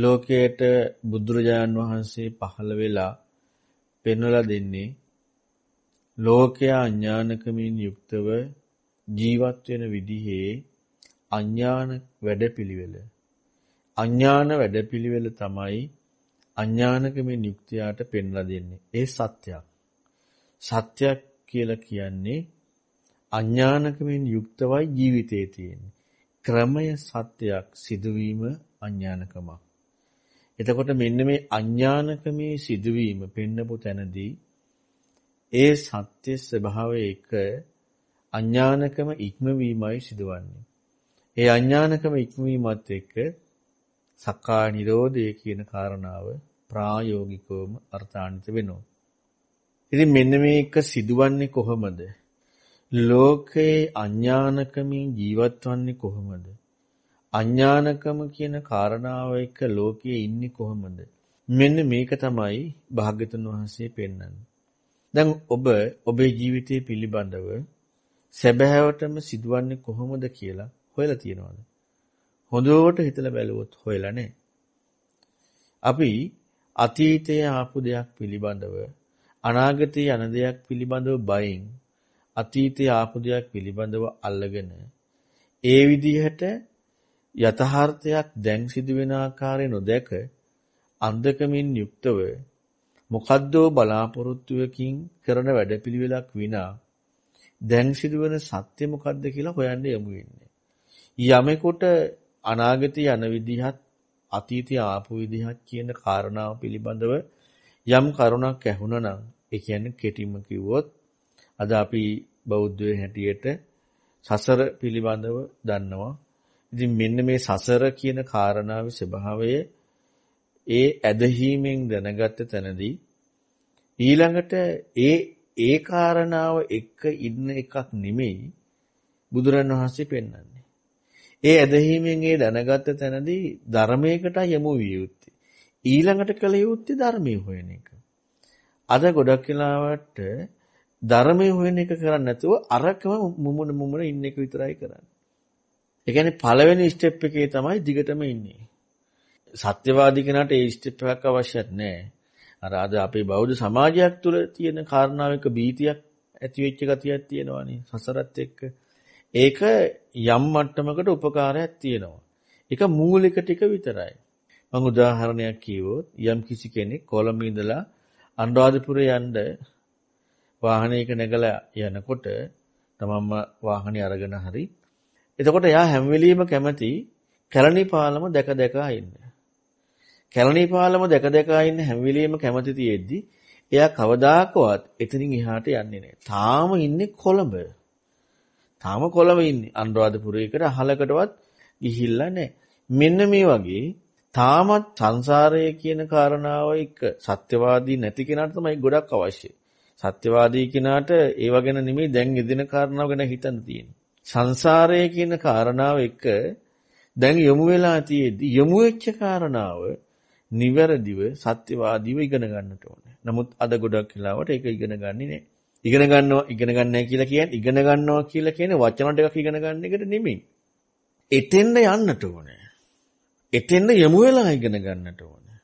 ලෝකයට බුදුරජාණන් වහන්සේ පහළ වෙලා පෙන්වලා දෙන්නේ ලෝකයා අඥානකමින් යුක්තව ජීවත් වෙන විදිහේ අඥාන වැඩපිළිවෙල අඥාන වැඩපිළිවෙල තමයි අඥානකමින් යුක්තයාට පෙන්ලා දෙන්නේ. ඒ සත්‍යයක්. සත්‍යයක් කියලා කියන්නේ අඥානකමින් යුක්තවයි ජීවිතයේ තියෙන්නේ. ක්‍රමය සත්‍යයක් සිදුවීම අඥානකමක්. එතකොට මෙන්න මේ අඥානකමේ සිදුවීම පෙන්නපු තැනදී ඒ සත්‍ය ස්වභාවය එක අඥානකම ඉක්මවීමයි සිදුවන්නේ. ඒ අඥානකම ඉක්මවීමත් එක්ක සක්කාය නිරෝධය කියන කාරණාව ප්‍රායෝගිකවම අර්ථාන්විත වෙනවා. ඉතින් මෙන්න මේක සිදුවන්නේ කොහොමද? ලෝකේ අඥානකමින් ජීවත් වන්නේ කොහොමද? අඥානකම කියන කාරණාව එක්ක ලෝකයේ ඉන්නේ කොහොමද? මෙන්න මේක තමයි භාග්‍යතුන් වහන්සේ පෙන්වන්නේ. දැන් ඔබ ඔබේ ජීවිතය පිළිබඳව සැබෑවටම සිදුවන්නේ කොහොමද කියලා හොයලා තියනවාද? හොඳට හිතලා බැලුවොත් හොයලා නැහැ. අපි අතීතයේ ආපු දෙයක් පිළිබඳව අනාගතයේ යන දෙයක් පිළිබඳව බයෙන් අතීතයේ ආපු දෙයක් පිළිබඳව අල්ලගෙන ඒ විදිහට යථාර්ථයක් දැන් සිදුවෙන ආකාරය නොදැක අන්ධකමින් යුක්තව මොකද්දෝ බලාපොරොත්තුවකින් කරන වැඩපිළිවෙලක් විනා දැන් සිදුවෙන සත්‍ය මොකද්ද කියලා හොයන්න යමු වෙන්නේ. යමෙකුට අනාගතය යන විදිහත් අතීතය ආපු විදිහත් කියන කාරණාව පිළිබඳව යම් කරුණක් ඇහුණා නම් ඒ කියන්නේ කෙටිම කිව්වොත් අද අපි බෞද්ධයෝ හැටියට සසර පිළිබඳව දන්නවා ඉතින් මෙන්න මේ සසර කියන කාරණාවේ ස්වභාවය ඒ ඇදහිීමෙන් දැනගත්ත තැනදී ඊළඟට ඒ ඒ කාරණාව එක්ක ඉන්න එකක් නෙමෙයි බුදුරන් වහන්සේ පෙන්වන්නේ. ඒ ඇදහිීමෙන් ඒ දැනගත්ත තැනදී ධර්මයකට යමු විය යුත්තේ. ඊළඟට කළ යුත්තේ ධර්මයේ හොයන එක. අද ගොඩක් වෙලාවට ධර්මයේ හොයන එක කරන්නේ නැතුව අරකම මුමුණ මුමුණ ඉන්න එක විතරයි කරන්නේ. ඒ කියන්නේ පළවෙනි ස්ටෙප් එකේ තමයි දිගටම ඉන්නේ. සත්‍යවාදී කෙනාට ඒ ස්ටෙප් එකක් අවශ්‍යත් නැහැ. අර අද අපේ බෞද්ධ සමාජයක් තුළ තියෙන කාරණාවක බීතියක් ඇති වෙච්ච ගතියක් තියෙනවානේ සසරත් එක්ක. ඒක යම් මට්ටමකට උපකාරයක් තියෙනවා. ඒක මූලික ටික විතරයි. මම උදාහරණයක් කිව්වොත් යම් කිසි කෙනෙක් කොළඹ ඉඳලා අනුරාධපුරේ යන්න වාහනයක නැගලා යනකොට තමන්ම වාහනේ අරගෙන හරි එතකොට එයා හැම වෙලෙම කැමති කැලණි පාලම දැක දැකා ඉන්න. කැලණි පාලම දැක දැකා ඉන්න හැම වෙලෙම කැමති තියෙද්දි එයා කවදාකවත් එතනින් එහාට යන්නේ නැහැ. තාම ඉන්නේ කොළඹ. තාම කොළඹ ඉන්නේ. අනුරාධපුරයකට අහලකටවත් ගිහිල්ලා නැහැ. මෙන්න මේ වගේ තාමත් සංසාරය කියන කාරණාව එක්ක සත්‍යවාදී නැති කෙනාට තමයි ගොඩක් අවශ්‍ය. සත්‍යවාදී කෙනාට ඒව ගැන නෙමෙයි දැන් ඉදින කාරණාව ගැන හිතන්න තියෙන්නේ. සංසාරය කියන කාරණාව එක දැන් යොමු වෙලා තියේදී යොමු වෙච්ච කාරණාව නිවැරදිව සත්‍යවාදීව ඉගෙන ගන්නට ඕනේ. නමුත් අද ගොඩක් වෙලාවට ඒක ඉගෙන ගන්නේ නැහැ. ඉගෙන ගන්නවා ඉගෙන ගන්නෑ කියලා කියන්නේ ඉගෙන ගන්නවා කියලා කියන්නේ වචන ටිකක් ඉගෙන ගන්න එකට නෙමෙයි. එතෙන්ද යන්නට ඕනේ. එතෙන්ද යමු වෙලා ඉගෙන ගන්නට ඕනේ.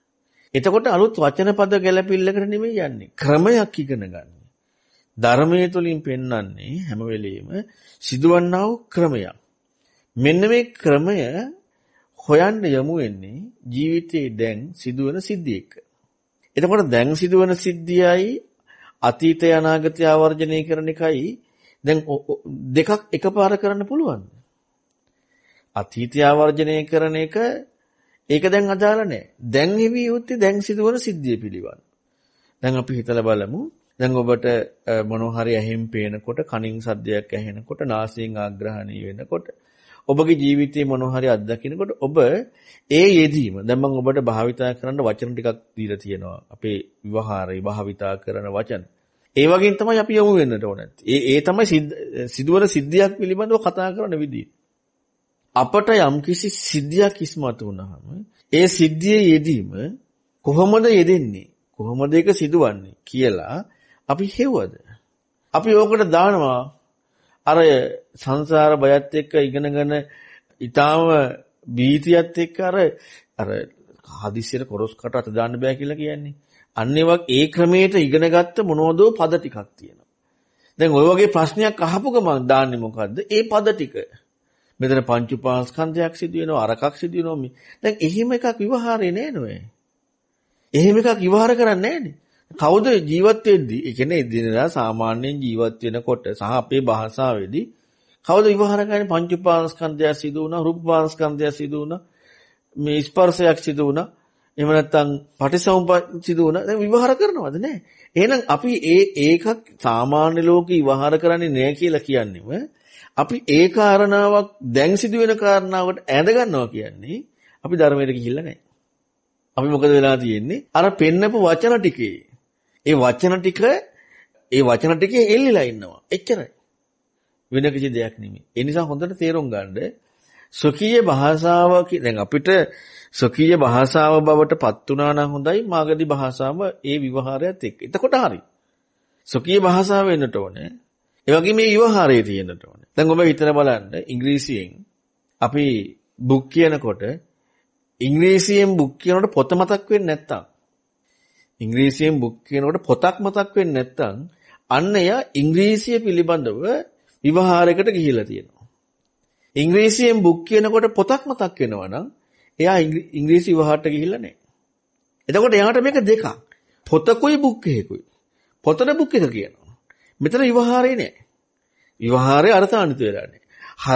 එතකොට අලුත් වචන පද ගැලපිල්ලකට නෙමෙයි යන්නේ. ක්‍රමයක් ඉගෙන ගන්න. ධර්මයේ තුලින් පෙන්වන්නේ හැම වෙලෙම සිදුවන්නා වූ ක්‍රමයක්. මෙන්න මේ ක්‍රමය හොයන්න යමු වෙන්නේ ජීවිතයේ දැන් සිදුවන සිද්ධි එක්ක. එතකොට දැන් සිදුවන සිද්ධියයි අතීතය අනාගතය ආවර්ජනය කරන එකයි දැන් දෙකක් එකපාර කරන්න පුළුවන්. අතීතය ආවර්ජනය කරන එක ඒක දැන් අදාළ නැහැ. දැන් හිවියුත්තේ දැන් සිදුවන සිද්ධිය පිළිවන්. දැන් අපි හිතලා බලමු දැන් ඔබට මොනවා හරි ඇහෙන් පේනකොට කනින් සද්දයක් ඇහෙනකොට නාසයෙන් ආග්‍රහණය වෙනකොට ඔබගේ ජීවිතයේ මොනවා හරි අත්දකිනකොට ඔබ ඒ යෙදීම දැන් මම ඔබට භාවිතා කරන්න වචන ටිකක් දීලා තියෙනවා අපේ විවහාරේ භාවිතා කරන වචන ඒ වගේන් තමයි අපි යමු වෙන්නට ඕන ඒ ඒ තමයි සිදුවන සිද්ධියක් පිළිබඳව කතා කරන විදිය අපට යම්කිසි සිද්ධියක් ඉස්මතු වුනහම ඒ සිද්ධියේ යෙදීම කොහොමද යෙදෙන්නේ කොහොමද ඒක සිදුවන්නේ කියලා අපි හෙව්වද? අපි ඕකට දානවා අර සංසාර බයත් එක්ක ඉගෙනගෙන ඊටාම බීතියත් එක්ක අර අර හදිස්සියට කොරස් කට අත දාන්න බෑ කියලා කියන්නේ. අන්න ඒ ක්‍රමයට ඉගෙනගත්ත මොනෝදෝ පද ටිකක් තියෙනවා. දැන් ওই වගේ ප්‍රශ්නයක් අහපු ගමන් දාන්නේ මොකද්ද? ඒ පද ටික. මෙතන පංච උපාස්කන්ධයක් සිදු වෙනවා, අරකක් සිදු වෙනවා. දැන් එහෙම එකක් විවහාරේ නෑ නෝ. එහෙම එකක් විවහාර කරන්නේ නෑනේ. කවුද ජීවත් වෙද්දී? ඒ කියන්නේ එදිනෙදා සාමාන්‍යයෙන් ජීවත් වෙනකොට සහ අපේ භාෂාවේදී කවුද විවහාර කරන්නේ පංච උපාස්කන්ධය සිදු වුණා, රූප උපාස්කන්ධය සිදු වුණා, මේ ස්පර්ශයක් සිදු වුණා, එහෙම නැත්නම් පටිසමුප්පාද සිදු වුණා. දැන් විවහාර කරනවද නැහැ. එහෙනම් අපි ඒ ඒකක් සාමාන්‍ය ලෝකේ විවහාර කරන්නේ නැහැ කියලා කියන්නේම අපි ඒ කාරණාවක් දැන් සිදු වෙන කාරණාවකට ඇඳ ගන්නවා කියන්නේ අපි ධර්මයට ගිහිල්ලා නැහැ. අපි මොකද වෙලා තියෙන්නේ? අර පෙන්නපු වචන ටිකේ ඒ වචන ටික ඒ වචන ටිකේ එල්ලිලා ඉන්නවා. එච්චරයි. වෙන කිසි දෙයක් නෙමෙයි. ඒ නිසා හොඳට තේරුම් ගන්න ස්වකීය භාෂාව දැන් අපිට ස්වකීය භාෂාව බවට පත් වුණා නම් හොඳයි මාගදී භාෂාව ඒ විවහාරයත් එක්ක. එතකොට හරි. ස්වකීය භාෂාව වෙන්නට ඕනේ. ඒ වගේ මේ විවහාරයේ තියෙන්නට ඕනේ. දැන් ඔබ හිතලා බලන්න ඉංග්‍රීසියෙන් අපි බුක් කියනකොට ඉංග්‍රීසියෙන් බුක් කියනකොට පොත මතක් වෙන්නේ නැත්තම් ඉංග්‍රීසියෙන් බුක් කියනකොට පොතක් මතක් වෙන්නේ නැත්නම් අන්න එයා ඉංග්‍රීසිය පිළිබඳව විවහාරයකට ගිහිලා තියෙනවා. ඉංග්‍රීසියෙන් බුක් කියනකොට පොතක් මතක් වෙනවා නම් එයා ඉංග්‍රීසි විවහාරට ගිහිල්ලා නැහැ. එතකොට එයාට මේක දෙකක්. පොතකුයි බුක් එකකුයි. පොතට බුක් එක කියනවා. මෙතන විවහාරේ නැහැ. විවහාරේ අර්ථාන්විත වෙලා නැහැ.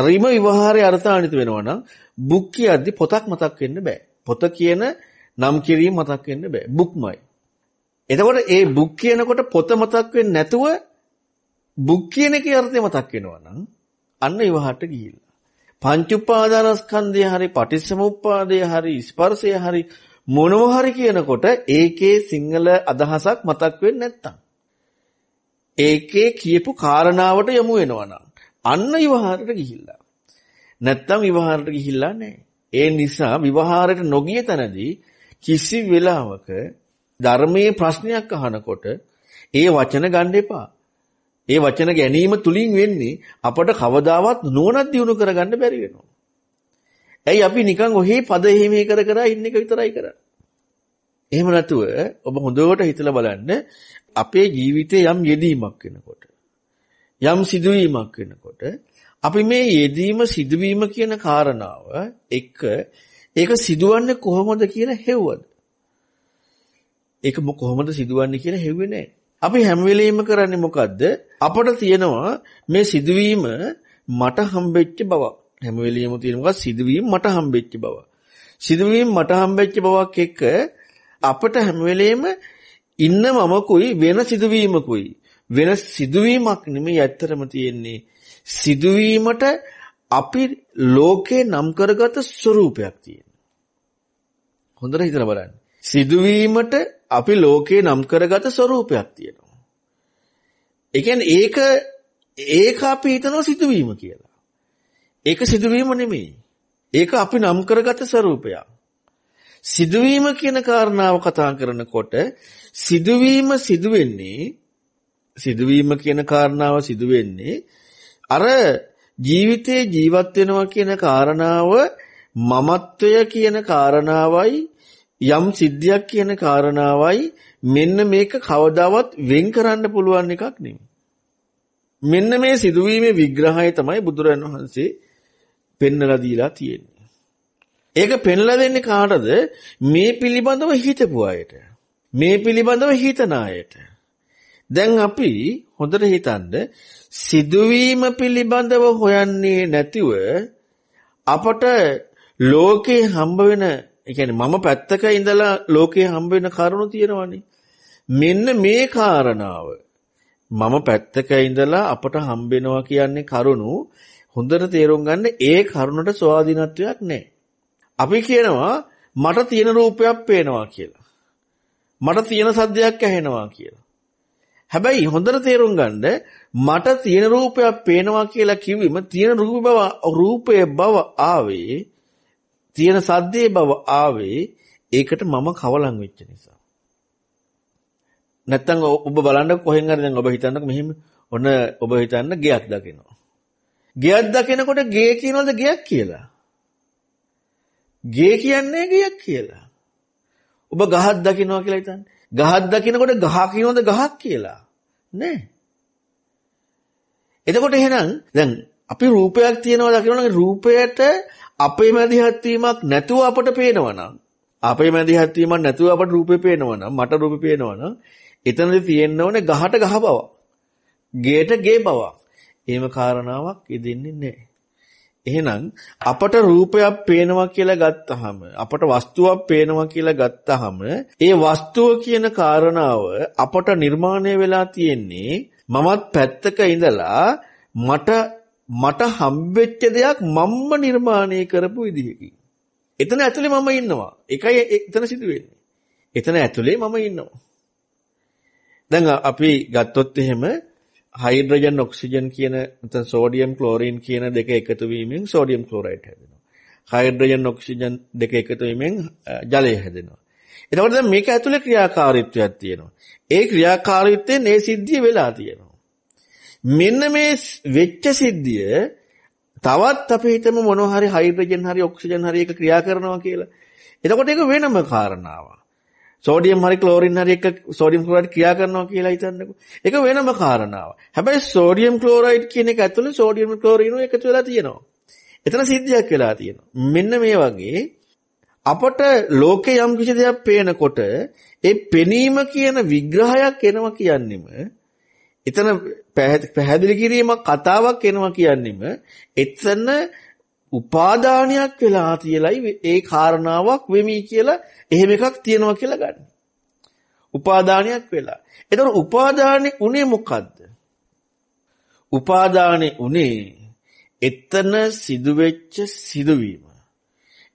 හරීම විවහාරේ අර්ථාන්විත වෙනවා නම් බුක් කියද්දි පොතක් මතක් වෙන්න බෑ. පොත කියන නම් කිරීම මතක් වෙන්න බෑ. බුක්මයි. එතකොට ඒ බුක් කියනකොට පොත මතක් වෙන්නේ නැතුව බුක් කියන එකේ අර්ථය මතක් වෙනවා නම් අන්න ඉවහාට ගිහිල්ලා. පංච උපාදානස්කන්ධය හරි පටිච්චසමුප්පාදය හරි ස්පර්ශය හරි මොනව හරි කියනකොට ඒකේ සිංහල අදහසක් මතක් වෙන්නේ නැත්තම් ඒකේ කියපු කාරණාවට යමු වෙනවා අන්න ඉවහාරට ගිහිල්ලා. නැත්තම් විවහාරට ගිහිල්ලා නැහැ. ඒ නිසා විවහාරයට නොගිය තැනදී කිසි වෙලාවක ධර්මයේ ප්‍රශ්නයක් අහනකොට ඒ වචන ගන්න එපා. ඒ වචන ගැනීම තුලින් වෙන්නේ අපට කවදාවත් නුවණක් දියුණු කරගන්න බැරි වෙනවා. ඇයි අපි නිකන් ඔහේ පද හිමේ කර කර ඉන්න එක විතරයි කරන්නේ. එහෙම නැතුව ඔබ හොඳට හිතලා බලන්න අපේ ජීවිතේ යම් යෙදීමක් වෙනකොට යම් සිදුවීමක් වෙනකොට අපි මේ යෙදීම සිදුවීම කියන කාරණාව එක ඒක සිදුවන්නේ කොහොමද කියලා හෙව්වද ඒක කොහොමද සිදුවන්නේ කියලා හෙව්වේ නැහැ. අපි හැම වෙලෙම කරන්නේ මොකද්ද? අපට තියෙනවා මේ සිදුවීම මට හම්බෙච්ච බව. හැම වෙලෙම තියෙන මොකක් සිදුවීම මට හම්බෙච්ච බව. සිදුවීම මට හම්බෙච්ච බවක් එක්ක අපට හැම වෙලෙම ඉන්න මමකුයි වෙන සිදුවීමකුයි වෙන සිදුවීමක් නෙමෙයි ඇත්තටම තියෙන්නේ සිදුවීමට අපි ලෝකේ නම් කරගත ස්වરૂපයක් තියෙනවා. හොඳට හිතලා බලන්න. සිදුවීමට අපි ලෝකේ නම් කරගත ස්වરૂපයක් තියෙනවා. ඒ කියන්නේ ඒක ඒක අපි හිතනවා සිදුවීම කියලා. ඒක සිදුවීම නෙමෙයි. ඒක අපි නම් කරගත ස්වરૂපයක්. සිදුවීම කියන කාරණාව කතා කරනකොට සිදුවීම සිදුවෙන්නේ සිදුවීම කියන කාරණාව සිදුවෙන්නේ අර ජීවිතේ ජීවත් වෙනවා කියන කාරණාව මමත්වය කියන කාරණාවයි යම් සිද්ධියක් කියන කාරණාවයි මෙන්න මේක කවදාවත් වෙන් කරන්න පුළුවන් එකක් නෙමෙයි. මෙන්න මේ සිදුවීමේ විග්‍රහය තමයි බුදුරන් වහන්සේ පෙන්නලා දීලා තියෙන්නේ. ඒක පෙන්ලා දෙන්නේ කාටද? මේ පිළිබඳව හිතපු අයට. මේ පිළිබඳව හිතන අයට. දැන් අපි හොඳට හිතන්න සිදුවීම පිළිබඳව හොයන්නේ නැතිව අපට ලෝකේ හම්බ වෙන ඒ කියන්නේ මම පැත්තක ඉඳලා ලෝකේ හම්බ වෙන කරුණු තියෙනවනේ. මෙන්න මේ කාරණාව මම පැත්තක ඉඳලා අපට හම්බෙනවා කියන්නේ කරුණු හොඳට තේරුම් ගන්න ඒ කරුණට ස්වාධීනත්වයක් නැහැ. අපි කියනවා මට තියෙන රූපයක් පේනවා කියලා. මට තියෙන සද්දයක් ඇහෙනවා කියලා. හැබැයි හොඳට තේරුම් ගන්න මට තියෙන රූපයක් පේනවා කියලා කිව්වෙම තියෙන රූප බව රූපයේ බව ආවේ තියෙන සද්දේ බව ආවේ ඒකට මම කවලම් වෙච්ච නිසා. නැත්තම් ඔබ බලන්න කොහෙන් හරි දැන් ඔබ හිතන්නකො මෙහෙම ඔන්න ඔබ හිතන්න ගයක් දකිනවා. ගයක් දකිනකොට ගේ කියනවද ගයක් කියලා? ගේ කියන්නේ ගයක් කියලා. ඔබ ගහක් දකිනවා කියලා හිතන්න. ගහක් දකිනකොට ගහ කියනවද ගහක් කියලා? නෑ. එතකොට එහෙනම් දැන් අපි රූපයක් තියෙනවා දකිනවනම් රූපයට අපේ මැදිහත් වීමක් නැතුව අපට පේනවනම් අපේ මැදිහත් වීමක් නැතුව අපට රූපේ පේනවනම් මට රූපේ පේනවනම් එතනදී තියෙන්න ඕනේ ගහට ගහ බව. ගේට ගේ බව. එහෙම කාරණාවක් ඉදෙන්නේ නැහැ. එහෙනම් අපට රූපයක් පේනවා කියලා ගත්තහම අපට වස්තුවක් පේනවා කියලා ගත්තහම ඒ වස්තුව කියන කාරණාව අපට නිර්මාණය වෙලා තියෙන්නේ මමත් පැත්තක ඉඳලා මට මට හම්බෙච්ච දෙයක් මම්ම නිර්මාණය කරපු විදිහකින්. එතන ඇතුලේ මම ඉන්නවා. එකයි එතන සිදුවෙන්නේ. එතන ඇතුලේ මම ඉන්නවා. දැන් අපි ගත්තොත් එහෙම හයිඩ්‍රජන් ඔක්සිජන් කියන නැත්නම් සෝඩියම් ක්ලෝරින් කියන දෙක එකතු වීමෙන් සෝඩියම් ක්ලෝරයිඩ් හැදෙනවා. හයිඩ්‍රජන් ඔක්සිජන් දෙක එකතු වීමෙන් ජලය හැදෙනවා. එතකොට දැන් මේක ඇතුලේ ක්‍රියාකාරීත්වයක් තියෙනවා. ඒ ක්‍රියාකාරීත්වයෙන් ඒ සිද්ධිය වෙලා තියෙනවා. මෙන්න මේ වෙච්ච සිද්ධිය තවත් අපි හිතමු මොනවා හරි හයිඩ්‍රජන් හරි ඔක්සිජන් හරි එක ක්‍රියා කරනවා කියලා. එතකොට ඒක වෙනම කාරණාවක්. සෝඩියම් හරි ක්ලෝරින් හරි එක සෝඩියම් ක්ලෝරයිඩ් ක්‍රියා කරනවා කියලා හිතන්නකෝ. ඒක වෙනම කාරණාවක්. හැබැයි සෝඩියම් ක්ලෝරයිඩ් කියන එක ඇතුළේ සෝඩියම් ක්ලෝරිනු එකතු වෙලා තියෙනවා. එතන සිද්ධියක් වෙලා තියෙනවා. මෙන්න මේ වගේ අපට ලෝකේ යම් කිසි දෙයක් පේනකොට ඒ පෙනීම කියන විග්‍රහයක් එනවා කියන්නේම එතන පැහැදිලි කිරීමක් කතාවක් එනවා කියන්නේම එතන උපාදානයක් වෙලා තියලයි ඒ කාරණාවක් වෙමි කියලා එහෙම එකක් තියෙනවා කියලා ගන්න. උපාදානයක් වෙලා. එතකොට උපාදානේ උනේ මොකද්ද? උපාදානේ උනේ එතන සිදුවෙච්ච සිදුවීම.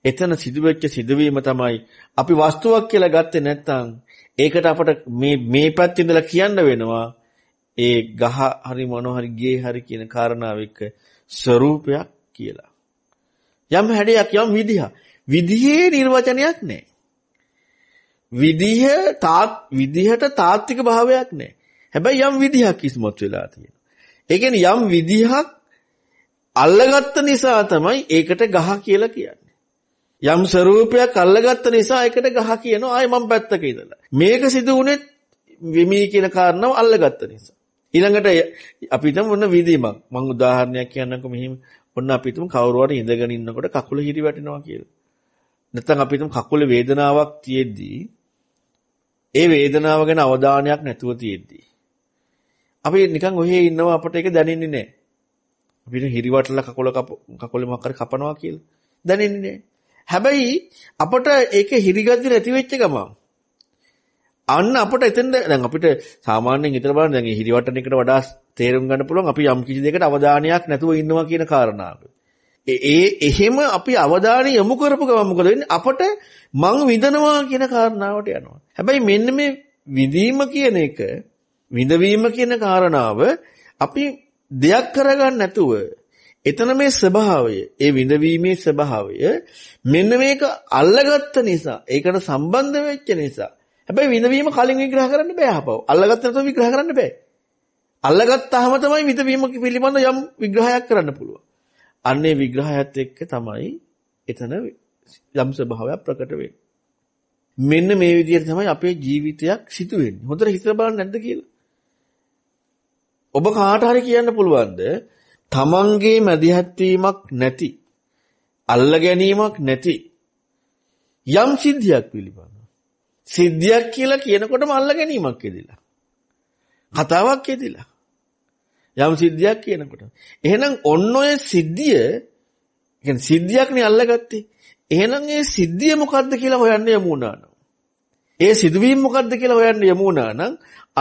එතන සිදුවෙච්ච සිදුවීම තමයි අපි වස්තුවක් කියලා ගත්තේ නැත්නම් ඒකට අපට මේ මේ පැත්තේ ඉඳලා කියන්න වෙනවා ඒ ගහ හරි මොනෝhari ගේ හරි කියන කාරණාව එක්ක ස්වરૂපයක් කියලා. යම් හැඩයක් යම් විදිහ. විදිහේ නිර්වචනයක් නැහැ. විදිහ තාත් විදිහට තාත්වික භාවයක් නැහැ. හැබැයි යම් විදිහක් ඉස්මතු වෙලා තියෙනවා. ඒ කියන්නේ යම් විදිහක් අල්ලගත්ත නිසා තමයි ඒකට ගහ කියලා කියන්නේ. යම් ස්වરૂපයක් අල්ලගත්ත නිසා ඒකට ගහ කියනවා. ආයි මම පැත්තක ඉඳලා. මේක සිදු වුණේ විමී කියන කාරණාව අල්ලගත්ත නිසා. ඊළඟට අපිට මොන විදීමක් මම උදාහරණයක් කියන්නම්කො මෙහිම ඔන්න අපිට කවුරු හරි ඉඳගෙන ඉන්නකොට කකුල හිරි වැටෙනවා කියලා. නැත්නම් අපිට කකුලේ වේදනාවක් තියෙද්දී ඒ වේදනාව ගැන අවධානයක් නැතුව තියෙද්දී අපි නිකන් ඔහේ ඉන්නවා අපට ඒක දැනෙන්නේ නැහැ. අපිට හිරිවටලා කකුල කකුලේ මොකක් හරි කපනවා කියලා දැනෙන්නේ නැහැ. හැබැයි අපට ඒක හිරිගද්දි නැති වෙච්ච ගමන් අන්න අපිට එතෙන්ද දැන් අපිට සාමාන්‍යයෙන් හිතලා බලන්න දැන් මේ හිරිවටන එකට වඩා තේරුම් ගන්න පුළුවන් අපි යම් කිසි දෙයකට අවධානයක් නැතුව ඉන්නවා කියන කාරණාව. ඒ එහෙම අපි අවධානය යොමු කරපු ගමන් මොකද වෙන්නේ? අපට මං විඳනවා කියන කාරණාවට යනවා. හැබැයි මෙන්න මේ විඳීම කියන එක විඳවීම කියන කාරණාව අපි දෙයක් කරගන්න නැතුව එතන මේ ස්වභාවය ඒ විඳවීමේ ස්වභාවය මෙන්න මේක අල්ලගත්ත නිසා ඒකට සම්බන්ධ වෙච්ච නිසා හැබැයි විඳවීම කලින් විග්‍රහ කරන්න බෑ ආපහු. අල්ලගත්ත නැතුව විග්‍රහ කරන්න බෑ. අල්ලගත්තාම තමයි විඳවීම පිළිබඳ යම් විග්‍රහයක් කරන්න පුළුවන්. අන්නේ විග්‍රහයත් එක්ක තමයි එතන යම් ස්වභාවයක් ප්‍රකට වෙන්නේ. මෙන්න මේ විදිහට තමයි අපේ ජීවිතයක් සිදු වෙන්නේ. හොඳට හිතලා බලන්න නැද්ද කියලා? ඔබ කාට හරි කියන්න පුළුවන්ද? තමන්ගේ මැදිහත් නැති අල්ල ගැනීමක් නැති යම් සිද්ධියක් පිළිබඳ සිද්ධියක් කියලා කියනකොටම අල්ල ගැනීමක් එදිලා. කතාවක් එදිලා. යම් සිද්ධියක් කියනකොට. එහෙනම් ඔන්න ඔය සිද්ධිය කියන්නේ සිද්ධියක්නේ අල්ලගත්තේ. එහෙනම් ඒ සිද්ධිය මොකද්ද කියලා හොයන්න යමු ඒ සිදුවීම මොකද්ද කියලා හොයන්න යමු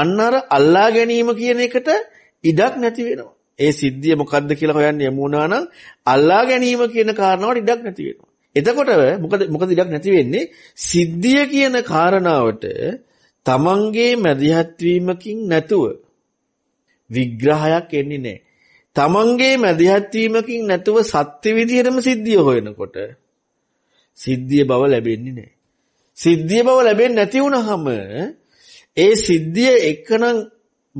අන්න අර අල්ලා ගැනීම කියන එකට ඉඩක් නැති වෙනවා. ඒ සිද්ධිය මොකද්ද කියලා හොයන්න යමු නම් අල්ලා ගැනීම කියන කාරණාවට ඉඩක් නැති වෙනවා. එතකොට මොකද මොකද ඉඩක් නැති වෙන්නේ සිද්ධිය කියන කාරණාවට තමන්ගේ මැදිහත් වීමකින් නැතුව විග්‍රහයක් එන්නේ නැහැ. තමන්ගේ මැදිහත් වීමකින් නැතුව සත්‍ය විදිහටම සිද්ධිය හොයනකොට සිද්ධිය බව ලැබෙන්නේ නැහැ. සිද්ධිය බව ලැබෙන්නේ නැති වුනහම ඒ සිද්ධිය එකනම්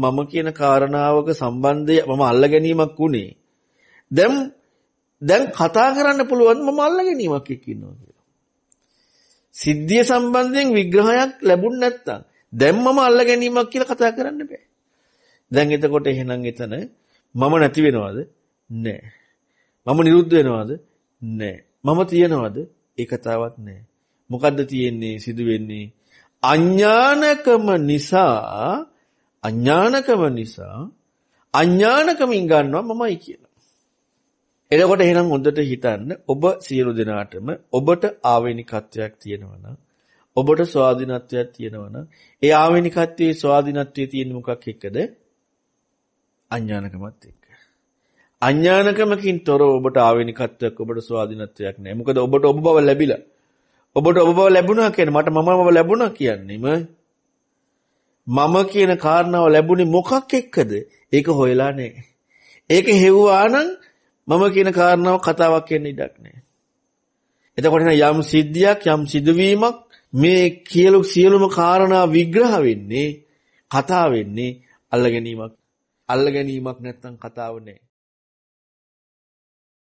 මම කියන කාරණාවක සම්බන්ධය මම අල්ල ගැනීමක් උනේ. දැන් දැන් කතා කරන්න පුළුවන් මම අල්ල ගැනීමක් එක්ක ඉන්නවා කියලා. සිද්ධිය සම්බන්ධයෙන් විග්‍රහයක් ලැබුණ නැත්නම් දැන් මම අල්ල ගැනීමක් කියලා කතා කරන්න බෑ. දැන් එතකොට එහෙනම් එතන මම නැති වෙනවද? නෑ. මම නිරුද්ධ වෙනවද? නෑ. මම තියනවද? ඒ කතාවක් නෑ. මොකද්ද තියෙන්නේ සිදු වෙන්නේ? අඥානකම නිසා අඥානකම නිසා අඥානකමින් ගන්නවා මමයි කියලා. එතකොට එහෙනම් හොඳට හිතන්න ඔබ සියලු දෙනාටම ඔබට ආවේනිකත්වයක් තියෙනවා ඔබට ස්වාධීනත්වයක් තියෙනවා ඒ ආවේනිකත්වයේ ස්වාධීනත්වයේ තියෙන මොකක් එක්කද? අඥානකමත් එක්ක. අඥානකමකින් තොරව ඔබට ආවේනිකත්වයක් ඔබට ස්වාධීනත්වයක් නැහැ. මොකද ඔබට ඔබ බව ලැබිලා. ඔබට ඔබ බව ලැබුණා කියන්නේ මට මම බව ලැබුණා කියන්නේම මම කියන කාරණාව ලැබුණේ මොකක් එක්කද? ඒක හොයලා නැහැ. ඒක හෙව්වා නම් මම කියන කාරණාව කතාවක් කියන්න ඉඩක් නැහැ. එතකොට යම් සිද්ධියක් යම් සිදුවීමක් මේ කියලා සියලුම කාරණා විග්‍රහ වෙන්නේ කතා වෙන්නේ අල්ලගැනීමක් අල්ලගැනීමක් නැත්තම් කතාව නැහැ.